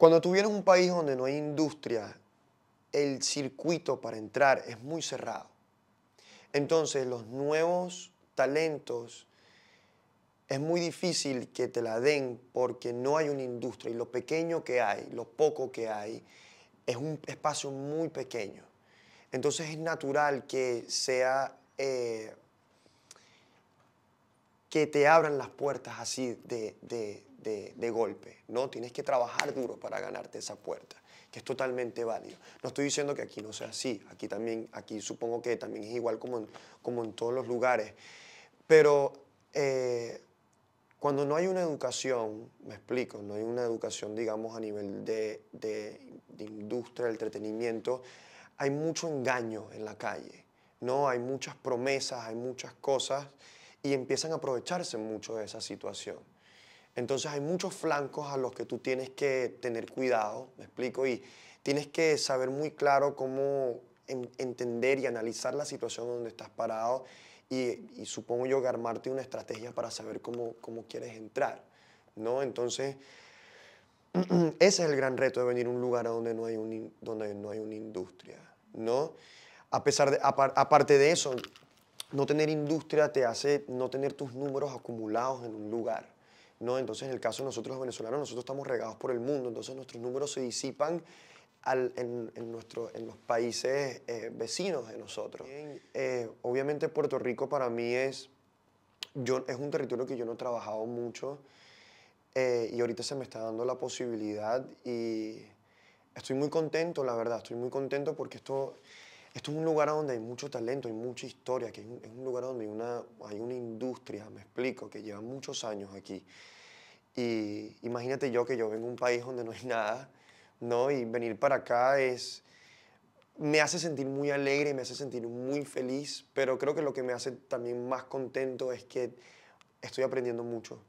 Cuando tú vienes a un país donde no hay industria, el circuito para entrar es muy cerrado. Entonces, los nuevos talentos es muy difícil que te la den porque no hay una industria y lo pequeño que hay, lo poco que hay, es un espacio muy pequeño. Entonces es natural que sea, eh, que te abran las puertas así de, de, golpe, ¿no? Tienes que trabajar duro para ganarte esa puerta, que es totalmente válido. No estoy diciendo que aquí no sea así, aquí también, aquí supongo que también es igual como en, todos los lugares, pero eh, cuando no hay una educación, me explico, no hay una educación, digamos, a nivel de, de, industria, de entretenimiento, hay mucho engaño en la calle, ¿no? Hay muchas promesas, hay muchas cosas y empiezan a aprovecharse mucho de esa situación. Entonces hay muchos flancos a los que tú tienes que tener cuidado, me explico, y tienes que saber muy claro cómo entender y analizar la situación donde estás parado y, supongo yo que armarte una estrategia para saber cómo, quieres entrar, ¿no? Entonces, ese es el gran reto de venir a un lugar donde no hay, donde no hay una industria, ¿no? A pesar aparte de eso, no tener industria te hace no tener tus números acumulados en un lugar, ¿no? Entonces, en el caso de nosotros los venezolanos, nosotros estamos regados por el mundo, entonces nuestros números se disipan en, en los países eh, vecinos de nosotros. Eh, obviamente Puerto Rico para mí es, yo, es un territorio que yo no he trabajado mucho eh, y ahorita se me está dando la posibilidad y estoy muy contento, la verdad, estoy muy contento porque esto esto es un lugar donde hay mucho talento, hay mucha historia, que es un, lugar donde hay una, hay una industria, me explico, que lleva muchos años aquí. Y imagínate yo que yo vengo a un país donde no hay nada, ¿no? Y venir para acá es... Me hace sentir muy alegre, me hace sentir muy feliz, pero creo que lo que me hace también más contento es que estoy aprendiendo mucho.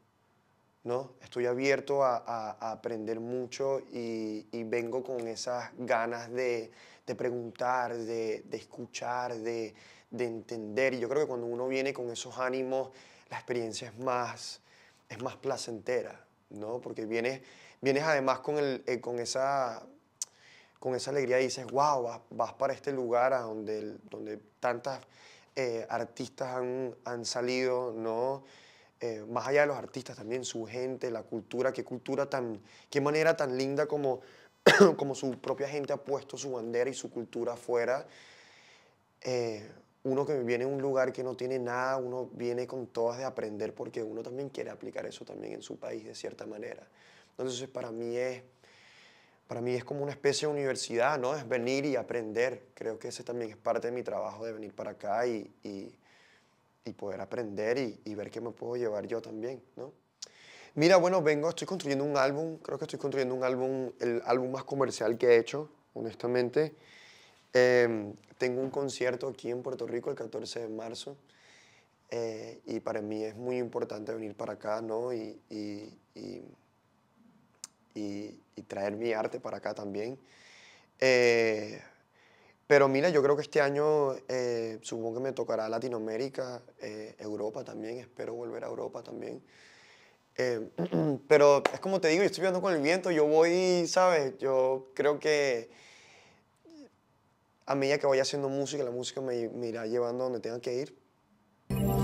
¿no? Estoy abierto a, aprender mucho y, vengo con esas ganas de, preguntar, de, escuchar, de, entender. Y yo creo que cuando uno viene con esos ánimos, la experiencia es más, es más placentera, ¿no? Porque vienes, vienes además con, el, eh, con, esa, con esa alegría y dices, wow, vas, vas para este lugar a donde, donde tantas eh, artistas han, han salido, ¿no? Eh, más allá de los artistas también, su gente, la cultura, qué cultura tan, qué manera tan linda como, como su propia gente ha puesto su bandera y su cultura afuera. Eh, uno que viene de un lugar que no tiene nada, uno viene con todas de aprender porque uno también quiere aplicar eso también en su país de cierta manera. Entonces para mí es, para mí es como una especie de universidad, ¿no? Es venir y aprender. Creo que ese también es parte de mi trabajo de venir para acá y y poder aprender y, ver qué me puedo llevar yo también, ¿no? Mira, bueno, vengo, estoy construyendo un álbum, creo que estoy construyendo un álbum, el álbum más comercial que he hecho, honestamente. Em, tengo un concierto aquí en Puerto Rico el 14 de marzo eh, y para mí es muy importante venir para acá, ¿no? Y, y, traer mi arte para acá también. Eh, pero mira, yo creo que este año eh, supongo que me tocará Latinoamérica, eh, Europa también, espero volver a Europa también. Eh, pero es como te digo, yo estoy viendo con el viento, yo voy, ¿sabes? Yo creo que a medida que voy haciendo música, la música me, me irá llevando donde tenga que ir.